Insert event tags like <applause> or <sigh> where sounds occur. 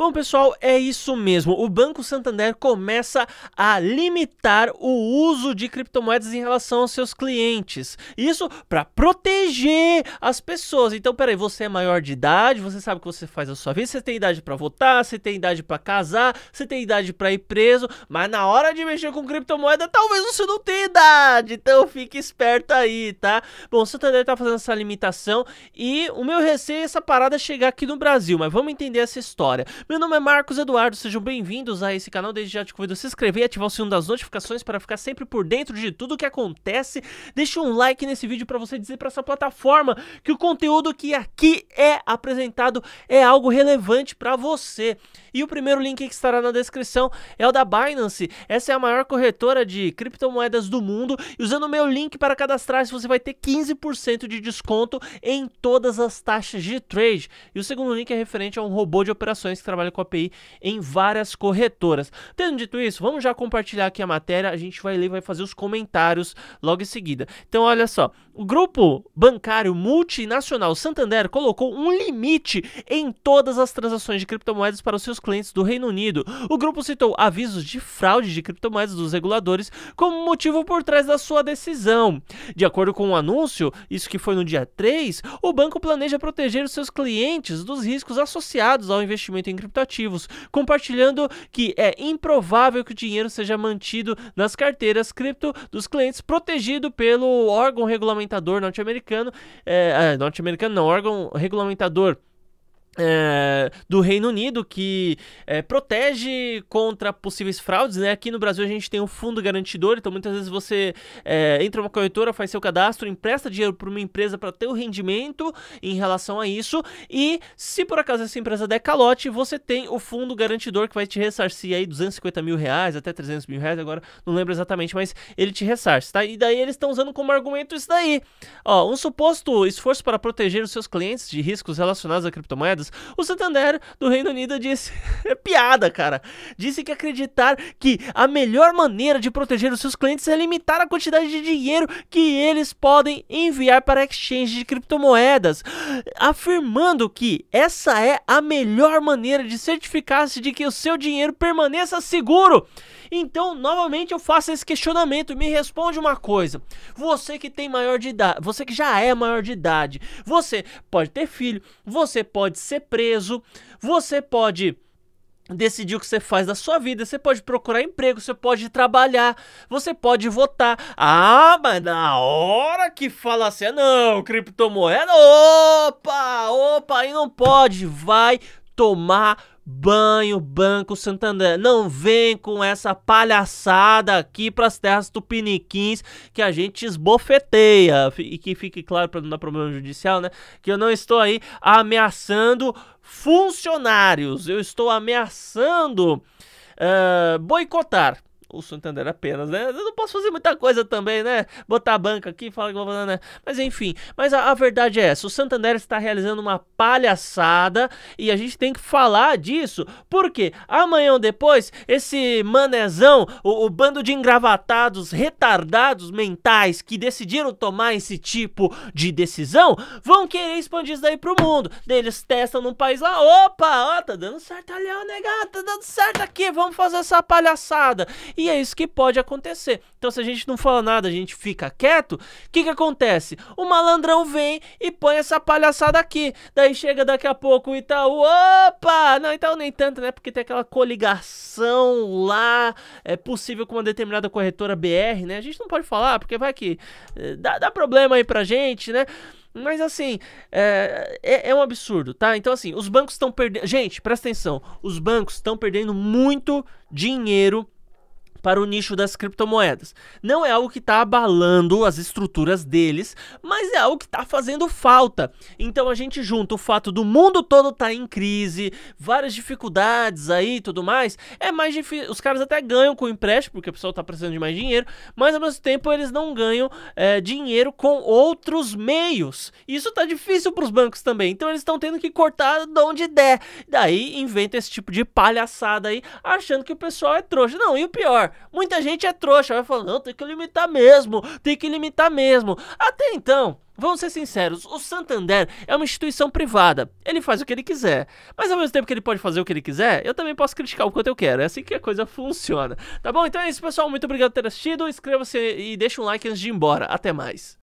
Bom, pessoal, é isso mesmo. O Banco Santander começa a limitar o uso de criptomoedas em relação aos seus clientes. Isso para proteger as pessoas. Então, peraí, você é maior de idade, você sabe que você faz a sua vida, você tem idade para votar, você tem idade para casar, você tem idade para ir preso, mas na hora de mexer com criptomoeda, talvez você não tenha idade. Então, fique esperto aí, tá? Bom, o Santander tá fazendo essa limitação e o meu receio é essa parada chegar aqui no Brasil, mas vamos entender essa história. Meu nome é Marcos Eduardo, sejam bem-vindos a esse canal. Desde já te convido a se inscrever e ativar o sininho das notificações para ficar sempre por dentro de tudo o que acontece. Deixa um like nesse vídeo para você dizer para essa plataforma que o conteúdo que aqui é apresentado é algo relevante para você. E o primeiro link que estará na descrição é o da Binance. Essa é a maior corretora de criptomoedas do mundo. E usando o meu link para cadastrar, você vai ter 15% de desconto em todas as taxas de trade. E o segundo link é referente a um robô de operações que trabalha trabalha com API em várias corretoras. Tendo dito isso, vamos já compartilhar aqui a matéria, a gente vai ler, vai fazer os comentários logo em seguida. Então, olha só, o grupo bancário multinacional Santander colocou um limite em todas as transações de criptomoedas para os seus clientes do Reino Unido. O grupo citou avisos de fraude de criptomoedas dos reguladores como motivo por trás da sua decisão. De acordo com o um anúncio, isso que foi no dia 3, o banco planeja proteger os seus clientes dos riscos associados ao investimento em criptomoedas criptoativos, compartilhando que é improvável que o dinheiro seja mantido nas carteiras cripto dos clientes, protegido pelo órgão regulamentador norte-americano, é, é norte-americano não, órgão regulamentador é, do Reino Unido que é, protege contra possíveis fraudes, né? Aqui no Brasil a gente tem um fundo garantidor, então muitas vezes você é, entra uma corretora, faz seu cadastro, empresta dinheiro para uma empresa para ter o rendimento em relação a isso e se por acaso essa empresa der calote, você tem o fundo garantidor que vai te ressarcir aí 250 mil reais até 300 mil reais, agora não lembro exatamente, mas ele te ressarce, tá? E daí eles estão usando como argumento isso daí. Ó, um suposto esforço para proteger os seus clientes de riscos relacionados à criptomoeda o Santander do Reino Unido disse, <laughs> é piada, cara, disse que acreditar que a melhor maneira de proteger os seus clientes é limitar a quantidade de dinheiro que eles podem enviar para exchange de criptomoedas, afirmando que essa é a melhor maneira de certificar-se de que o seu dinheiro permaneça seguro. Então, novamente eu faço esse questionamento, me responde uma coisa. Você que tem maior de idade, você que já é maior de idade, você pode ter filho, você pode ser preso, você pode decidir o que você faz da sua vida, você pode procurar emprego, você pode trabalhar, você pode votar. Ah, mas na hora que fala assim, ah, não, criptomoeda, opa, opa, aí não pode, vai tomar banho Banco Santander. Não vem com essa palhaçada aqui para as terras tupiniquins que a gente esbofeteia. E que fique claro para não dar problema judicial, né? Que eu não estou aí ameaçando funcionários. Eu estou ameaçando uh, boicotar o Santander apenas, né? Eu não posso fazer muita coisa também, né? Botar a banca aqui, falar que vou fazer, né? Mas enfim, mas a, a verdade é essa, o Santander está realizando uma palhaçada e a gente tem que falar disso, porque amanhã ou depois, esse manezão, o, o bando de engravatados, retardados mentais que decidiram tomar esse tipo de decisão, vão querer expandir isso daí pro mundo. Eles testam num país lá, opa, ó, tá dando certo ali, ó, negado, tá dando certo aqui, vamos fazer essa palhaçada. E é isso que pode acontecer. Então, se a gente não fala nada, a gente fica quieto, o que, que acontece? O malandrão vem e põe essa palhaçada aqui. Daí chega daqui a pouco o Itaú. Opa! Não, então nem tanto, né? Porque tem aquela coligação lá, é possível com uma determinada corretora BR, né? A gente não pode falar, porque vai que eh, dá, dá problema aí pra gente, né? Mas assim, é, é, é, um absurdo, tá? Então, assim, os bancos estão perdendo. Gente, presta atenção. Os bancos estão perdendo muito dinheiro para o nicho das criptomoedas. Não é algo que está abalando as estruturas deles, mas é algo que está fazendo falta. Então a gente junta o fato do mundo todo estar tá em crise, várias dificuldades aí e tudo mais. É mais difícil. Os caras até ganham com o empréstimo, porque o pessoal está precisando de mais dinheiro, mas ao mesmo tempo eles não ganham é, dinheiro com outros meios. Isso está difícil para os bancos também. Então eles estão tendo que cortar de onde der. Daí inventa esse tipo de palhaçada aí, achando que o pessoal é trouxa. Não, e o pior Muita gente é trouxa, vai falando, não, tem que limitar mesmo, tem que limitar mesmo. Até então, vamos ser sinceros, o Santander é uma instituição privada, ele faz o que ele quiser. Mas ao mesmo tempo que ele pode fazer o que ele quiser, eu também posso criticar o quanto eu quero, é assim que a coisa funciona. Tá bom? Então é isso, pessoal, muito obrigado por ter assistido, inscreva-se e deixa um like antes de ir embora. Até mais.